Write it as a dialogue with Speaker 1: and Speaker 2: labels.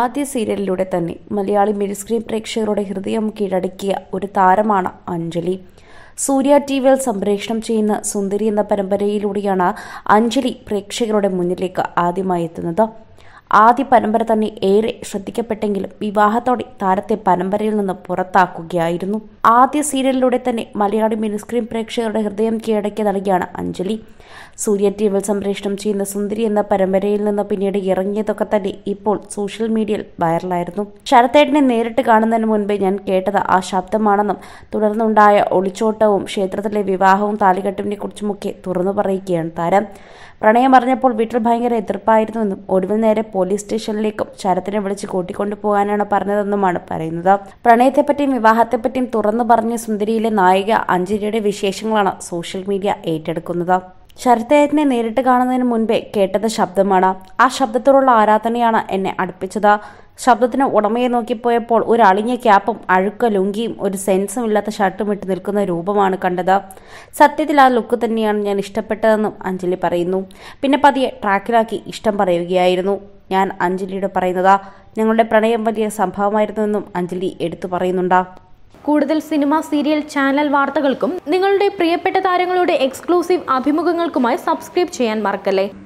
Speaker 1: ആദ്യ സീരിയലിലൂടെ തന്നെ Malayali mid screen പ്രേക്ഷകരുടെ ഹൃദയം കീഴടക്കിയ ഒരു താരമാണ് അഞ്ജലി സൂര്യ ടി വിയിൽ സംപ്രേഷണം ചെയ്യുന്ന സുന്ദരി എന്ന പരമ്പരയിലൂടെയാണ് അഞ്ജലി പ്രേക്ഷകരുടെ മുന്നിലേക്ക് ആദ്യമായി എത്തുന്നത് ആദ്യ പരമ്പര തന്നെ ഏറെ ശ്രദ്ധിക്കപ്പെട്ടെങ്കിലും വിവാഹത്തോടെ താരത്തെ പരമ്പരയിൽ നിന്ന് പുറത്താക്കുകയായിരുന്നു ആദ്യ സീരിയലിലൂടെ തന്നെ മലയാളി മിനിസ്ക്രീൻ പ്രേക്ഷകരുടെ ഹൃദയം കീഴടക്കിയ നൽകിയാണ് അഞ്ജലി സൂര്യ ടി വിയിൽ സംപ്രേഷണം ചെയ്യുന്ന സുന്ദരി എന്ന പരമ്പരയിൽ നിന്ന് പിന്നീട് ഇറങ്ങിയതൊക്കെ തന്നെ ഇപ്പോൾ സോഷ്യൽ മീഡിയയിൽ വൈറലായിരുന്നു ശരത്തേട്ടനെ നേരിട്ട് കാണുന്നതിന് മുൻപേ ഞാൻ കേട്ടത് ആ ശബ്ദമാണെന്നും തുടർന്നുണ്ടായ ഒളിച്ചോട്ടവും ക്ഷേത്രത്തിലെ വിവാഹവും താലികെട്ടിനെ കുറിച്ചുമൊക്കെ തുറന്നു പറയുകയാണ് താരം പ്രണയം അറിഞ്ഞപ്പോൾ വീട്ടിൽ ഭയങ്കര എതിർപ്പായിരുന്നുവെന്നും ഒടുവിൽ നേരെ പോലീസ് സ്റ്റേഷനിലേക്കും ശരത്തിനെ വിളിച്ച് കൂട്ടിക്കൊണ്ടു പോകാനാണ് പറഞ്ഞതെന്നുമാണ് പറയുന്നത് പ്രണയത്തെപ്പറ്റിയും വിവാഹത്തെപ്പറ്റിയും തുറന്നു പറഞ്ഞ സുന്ദരിയിലെ നായിക അഞ്ജലിയുടെ വിശേഷങ്ങളാണ് സോഷ്യൽ മീഡിയ ഏറ്റെടുക്കുന്നത് ശരത്തേട്ടനെ നേരിട്ട് കാണുന്നതിന് മുൻപേ കേട്ടത് ശബ്ദമാണ് ആ ശബ്ദത്തോടുള്ള ആരാധനയാണ് എന്നെ അടുപ്പിച്ചത് ശബ്ദത്തിന് ഉടമയെ നോക്കിപ്പോയപ്പോൾ ഒരു അളിഞ്ഞ ക്യാപ്പും അഴുക്ക ലുങ്കിയും ഒരു സെൻസും ഇല്ലാത്ത ഷർട്ടും ഇട്ട് നിൽക്കുന്ന രൂപമാണ് കണ്ടത് സത്യത്തിൽ ആ ലുക്ക് തന്നെയാണ് ഞാൻ ഇഷ്ടപ്പെട്ടതെന്നും അഞ്ജലി പറയുന്നു പിന്നെ പതിയെ ട്രാക്കിലാക്കി ഇഷ്ടം പറയുകയായിരുന്നു ഞാൻ അഞ്ജലിയുടെ പറയുന്നത് ഞങ്ങളുടെ പ്രണയം വലിയ സംഭവമായിരുന്നുവെന്നും അഞ്ജലി എടുത്തു പറയുന്നുണ്ട് കൂടുതൽ സിനിമ സീരിയൽ ചാനൽ വാർത്തകൾക്കും നിങ്ങളുടെ പ്രിയപ്പെട്ട താരങ്ങളുടെ എക്സ്ക്ലൂസീവ് അഭിമുഖങ്ങൾക്കുമായി സബ്സ്ക്രൈബ് ചെയ്യാൻ മറക്കല്ലേ